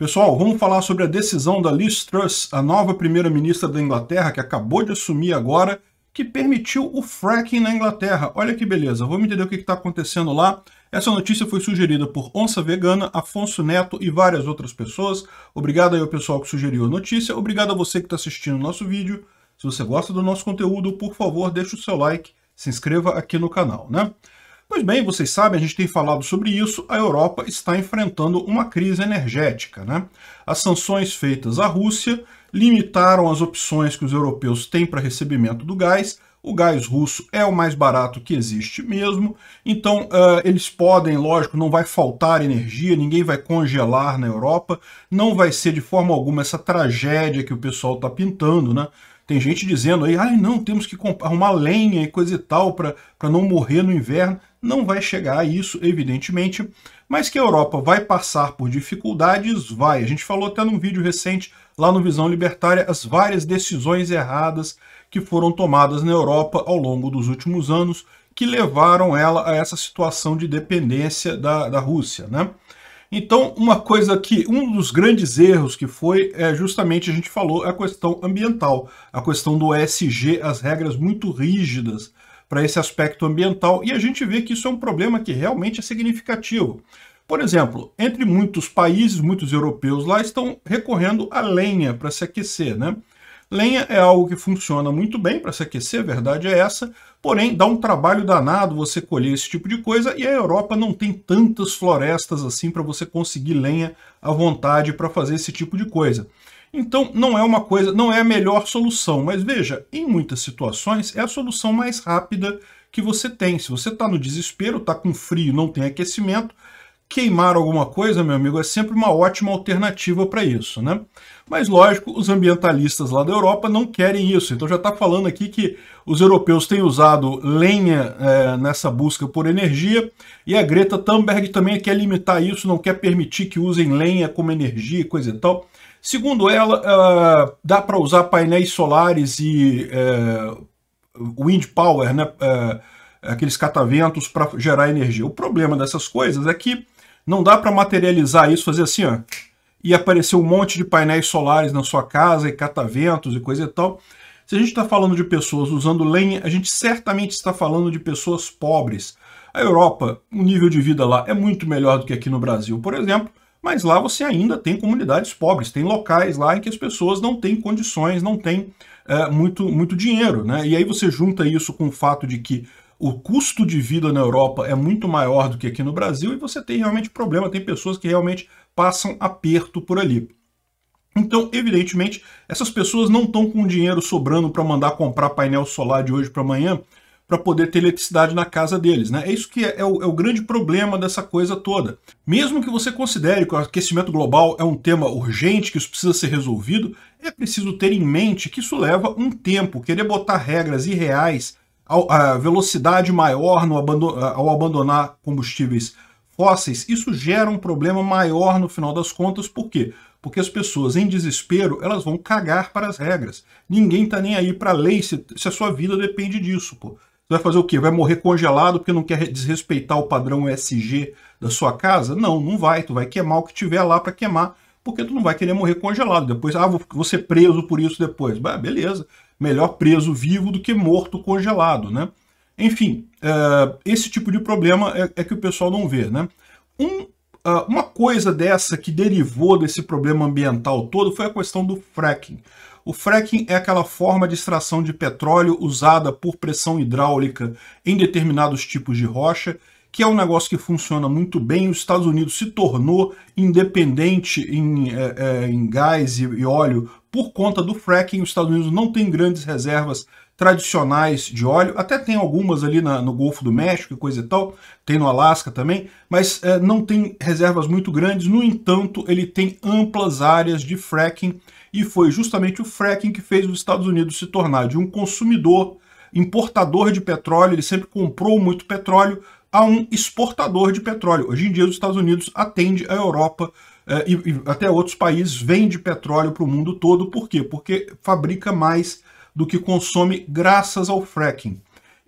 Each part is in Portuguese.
Pessoal, vamos falar sobre a decisão da Liz Truss, a nova primeira-ministra da Inglaterra, que acabou de assumir agora, que permitiu o fracking na Inglaterra. Olha que beleza, vamos entender o que está acontecendo lá. Essa notícia foi sugerida por Onça Vegana, Afonso Neto e várias outras pessoas. Obrigado aí ao pessoal que sugeriu a notícia, obrigado a você que está assistindo o nosso vídeo. Se você gosta do nosso conteúdo, por favor, deixe o seu like, se inscreva aqui no canal, né? Pois bem, vocês sabem, a gente tem falado sobre isso, a Europa está enfrentando uma crise energética. Né? As sanções feitas à Rússia limitaram as opções que os europeus têm para recebimento do gás, o gás russo é o mais barato que existe mesmo, então uh, eles podem, lógico, não vai faltar energia, ninguém vai congelar na Europa, não vai ser de forma alguma essa tragédia que o pessoal está pintando, né? Tem gente dizendo aí, ai não, temos que arrumar lenha e coisa e tal para não morrer no inverno não vai chegar a isso, evidentemente, mas que a Europa vai passar por dificuldades, vai. A gente falou até num vídeo recente lá no Visão Libertária as várias decisões erradas que foram tomadas na Europa ao longo dos últimos anos que levaram ela a essa situação de dependência da, da Rússia, né? Então, uma coisa que, um dos grandes erros que foi, é justamente a gente falou, a questão ambiental, a questão do ESG, as regras muito rígidas para esse aspecto ambiental, e a gente vê que isso é um problema que realmente é significativo. Por exemplo, entre muitos países, muitos europeus lá estão recorrendo à lenha para se aquecer, né? Lenha é algo que funciona muito bem para se aquecer, a verdade é essa, porém dá um trabalho danado você colher esse tipo de coisa e a Europa não tem tantas florestas assim para você conseguir lenha à vontade para fazer esse tipo de coisa. Então, não é uma coisa, não é a melhor solução, mas veja, em muitas situações é a solução mais rápida que você tem. Se você está no desespero, está com frio, não tem aquecimento, queimar alguma coisa, meu amigo, é sempre uma ótima alternativa para isso, né? Mas lógico, os ambientalistas lá da Europa não querem isso. Então já está falando aqui que os europeus têm usado lenha é, nessa busca por energia e a Greta Thunberg também quer limitar isso, não quer permitir que usem lenha como energia e coisa e tal. Segundo ela, uh, dá para usar painéis solares e uh, wind power, né? Uh, aqueles cataventos para gerar energia. O problema dessas coisas é que não dá para materializar isso, fazer assim, ó, e aparecer um monte de painéis solares na sua casa e cataventos e coisa e tal. Se a gente está falando de pessoas usando lenha, a gente certamente está falando de pessoas pobres. A Europa, o nível de vida lá é muito melhor do que aqui no Brasil, por exemplo mas lá você ainda tem comunidades pobres, tem locais lá em que as pessoas não têm condições, não têm é, muito, muito dinheiro. Né? E aí você junta isso com o fato de que o custo de vida na Europa é muito maior do que aqui no Brasil e você tem realmente problema, tem pessoas que realmente passam aperto por ali. Então, evidentemente, essas pessoas não estão com dinheiro sobrando para mandar comprar painel solar de hoje para amanhã, para poder ter eletricidade na casa deles. Né? É isso que é, é o, é o grande problema dessa coisa toda. Mesmo que você considere que o aquecimento global é um tema urgente, que isso precisa ser resolvido, é preciso ter em mente que isso leva um tempo. Querer botar regras irreais a velocidade maior no ao abandonar combustíveis fósseis, isso gera um problema maior no final das contas, por quê? Porque as pessoas em desespero, elas vão cagar para as regras. Ninguém está nem aí para a lei se, se, a sua vida depende disso, pô vai fazer o quê? Vai morrer congelado porque não quer desrespeitar o padrão ESG da sua casa? Não, não vai. Tu vai queimar o que tiver lá para queimar, porque tu não vai querer morrer congelado. Depois, ah, vou, vou ser preso por isso depois. Bah, beleza. Melhor preso vivo do que morto congelado, né? Enfim, eh, esse tipo de problema é, é que o pessoal não vê, né? Um ah, uma coisa dessa que derivou desse problema ambiental todo foi a questão do fracking. O fracking é aquela forma de extração de petróleo usada por pressão hidráulica em determinados tipos de rocha, que é um negócio que funciona muito bem. Os Estados Unidos se tornou independente em, é, é, em gás e, e óleo por conta do fracking. Os Estados Unidos não tem grandes reservas tradicionais de óleo, até tem algumas ali na, no Golfo do México e coisa e tal, tem no Alasca também, mas é, não tem reservas muito grandes, no entanto, ele tem amplas áreas de fracking e foi justamente o fracking que fez os Estados Unidos se tornar de um consumidor, importador de petróleo, ele sempre comprou muito petróleo, a um exportador de petróleo. Hoje em dia, os Estados Unidos atende a Europa eh, e, e, até outros países, vende petróleo para o mundo todo. Por quê? Porque fabrica mais do que consome graças ao fracking.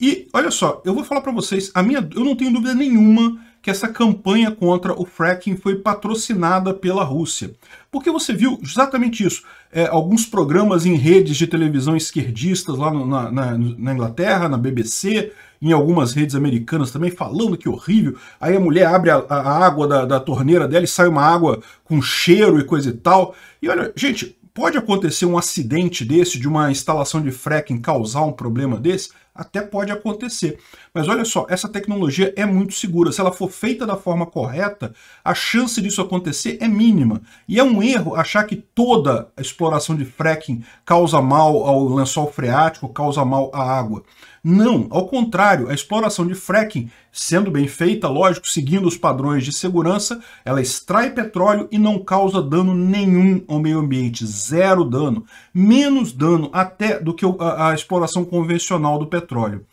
E olha só, eu vou falar para vocês, a minha, eu não tenho dúvida nenhuma que essa campanha contra o fracking foi patrocinada pela Rússia. Porque você viu exatamente isso. É, alguns programas em redes de televisão esquerdistas lá na, na, na, Inglaterra, na BBC, em algumas redes americanas também, falando que horrível. Aí a mulher abre a, a água da, da torneira dela e sai uma água com cheiro e coisa e tal. E olha, gente, pode acontecer um acidente desse, de uma instalação de fracking causar um problema desse? até pode acontecer. Mas olha só, essa tecnologia é muito segura. Se ela for feita da forma correta, a chance disso acontecer é mínima. E é um erro achar que toda a exploração de fracking causa mal ao lençol freático, causa mal à água. Não, ao contrário, a exploração de fracking, sendo bem feita, lógico, seguindo os padrões de segurança, ela extrai petróleo e não causa dano nenhum ao meio ambiente, zero dano, menos dano até do que a, a exploração convencional do petróleo petróleo.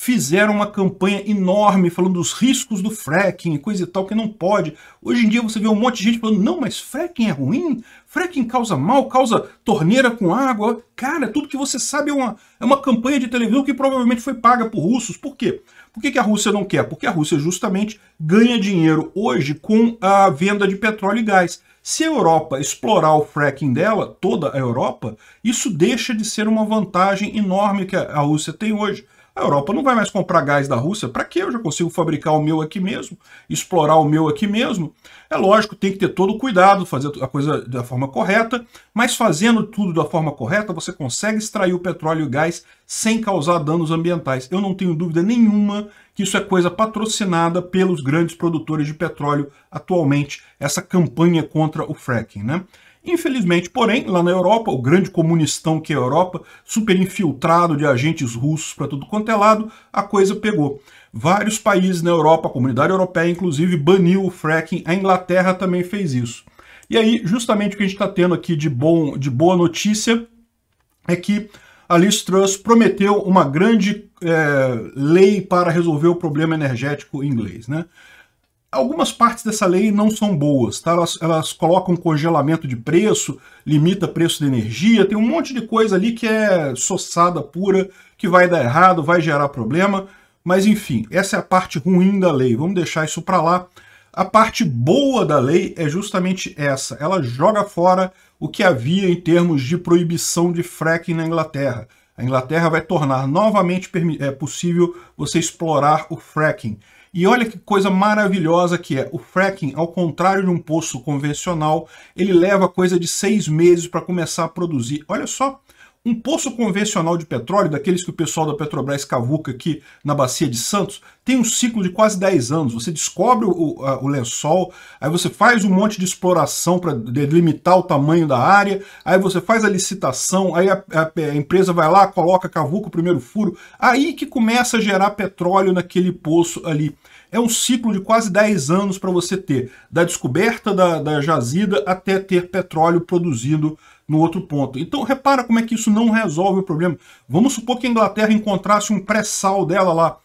Fizeram uma campanha enorme falando dos riscos do fracking e coisa e tal, que não pode. Hoje em dia você vê um monte de gente falando, não, mas fracking é ruim, fracking causa mal, causa torneira com água. Cara, tudo que você sabe é uma, é uma campanha de televisão que provavelmente foi paga por russos. Por quê? Por que, que a Rússia não quer? Porque a Rússia justamente ganha dinheiro hoje com a venda de petróleo e gás. Se a Europa explorar o fracking dela, toda a Europa, isso deixa de ser uma vantagem enorme que a Rússia tem hoje. A Europa não vai mais comprar gás da Rússia. Para que Eu já consigo fabricar o meu aqui mesmo, explorar o meu aqui mesmo. É lógico, tem que ter todo o cuidado, fazer a coisa da forma correta, mas fazendo tudo da forma correta, você consegue extrair o petróleo e o gás sem causar danos ambientais. Eu não tenho dúvida nenhuma que isso é coisa patrocinada pelos grandes produtores de petróleo atualmente, essa campanha contra o fracking, né? Infelizmente, porém, lá na Europa, o grande comunistão que é a Europa, super infiltrado de agentes russos para tudo quanto é lado, a coisa pegou. Vários países na Europa, a comunidade europeia inclusive, baniu o fracking, a Inglaterra também fez isso. E aí, justamente o que a gente está tendo aqui de, bom, de boa notícia é que a Liz Truss prometeu uma grande é, lei para resolver o problema energético inglês. Né? Algumas partes dessa lei não são boas, tá? elas, elas colocam congelamento de preço, limita preço de energia, tem um monte de coisa ali que é soçada pura, que vai dar errado, vai gerar problema, mas enfim, essa é a parte ruim da lei, vamos deixar isso para lá. A parte boa da lei é justamente essa, ela joga fora o que havia em termos de proibição de fracking na Inglaterra. A Inglaterra vai tornar novamente é, possível você explorar o fracking. E olha que coisa maravilhosa que é. O fracking, ao contrário de um poço convencional, ele leva coisa de seis meses para começar a produzir. Olha só um poço convencional de petróleo, daqueles que o pessoal da Petrobras cavuca aqui na Bacia de Santos, tem um ciclo de quase 10 anos. Você descobre o, a, o lençol, aí você faz um monte de exploração para delimitar o tamanho da área, aí você faz a licitação, aí a, a, a empresa vai lá, coloca, cavuca o primeiro furo, aí que começa a gerar petróleo naquele poço ali é um ciclo de quase 10 anos para você ter, da descoberta da, da jazida até ter petróleo produzido no outro ponto. Então repara como é que isso não resolve o problema. Vamos supor que a Inglaterra encontrasse um pré-sal dela lá.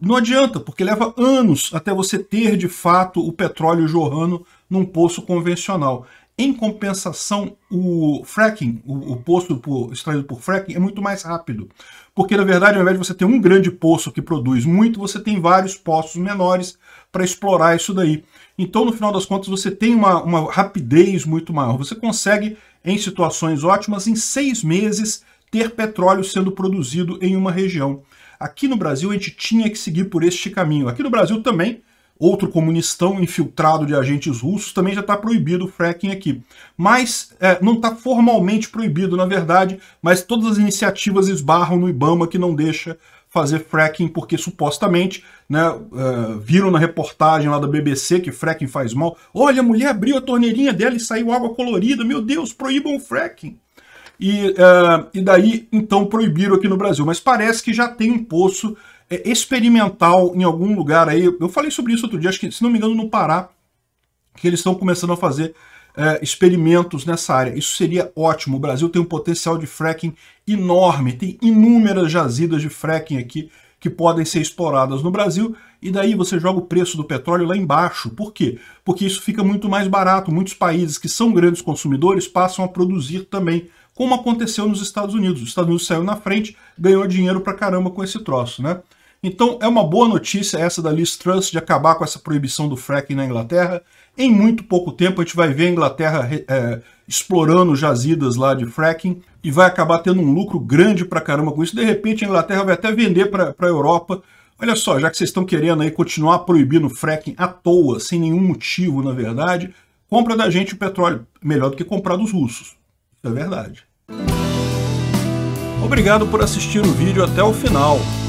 Não adianta, porque leva anos até você ter de fato o petróleo jorrando num poço convencional. Em compensação, o fracking, o, o poço por, extraído por fracking, é muito mais rápido. Porque, na verdade, ao invés de você ter um grande poço que produz muito, você tem vários poços menores para explorar isso daí. Então, no final das contas, você tem uma, uma rapidez muito maior. Você consegue, em situações ótimas, em seis meses, ter petróleo sendo produzido em uma região. Aqui no Brasil, a gente tinha que seguir por este caminho. Aqui no Brasil também, outro comunistão infiltrado de agentes russos, também já está proibido o fracking aqui. Mas é, não está formalmente proibido, na verdade, mas todas as iniciativas esbarram no Ibama, que não deixa fazer fracking, porque supostamente, né, uh, viram na reportagem lá da BBC que fracking faz mal. Olha, a mulher abriu a torneirinha dela e saiu água colorida, meu Deus, proíbam o fracking. E, uh, e daí, então, proibiram aqui no Brasil. Mas parece que já tem um poço é experimental em algum lugar aí. Eu falei sobre isso outro dia, acho que, se não me engano, no Pará, que eles estão começando a fazer é, experimentos nessa área. Isso seria ótimo. O Brasil tem um potencial de fracking enorme, tem inúmeras jazidas de fracking aqui que podem ser exploradas no Brasil, e daí você joga o preço do petróleo lá embaixo. Por quê? Porque isso fica muito mais barato. Muitos países que são grandes consumidores passam a produzir também, como aconteceu nos Estados Unidos. Os Estados Unidos saiu na frente, ganhou dinheiro pra caramba com esse troço, né? Então é uma boa notícia essa da Liz Truss de acabar com essa proibição do fracking na Inglaterra. Em muito pouco tempo a gente vai ver a Inglaterra é, explorando jazidas lá de fracking e vai acabar tendo um lucro grande pra caramba com isso. De repente a Inglaterra vai até vender para a Europa. Olha só, já que vocês estão querendo aí continuar proibindo fracking à toa, sem nenhum motivo na verdade, compra da gente o petróleo, melhor do que comprar dos russos. Isso é verdade. Obrigado por assistir o vídeo até o final.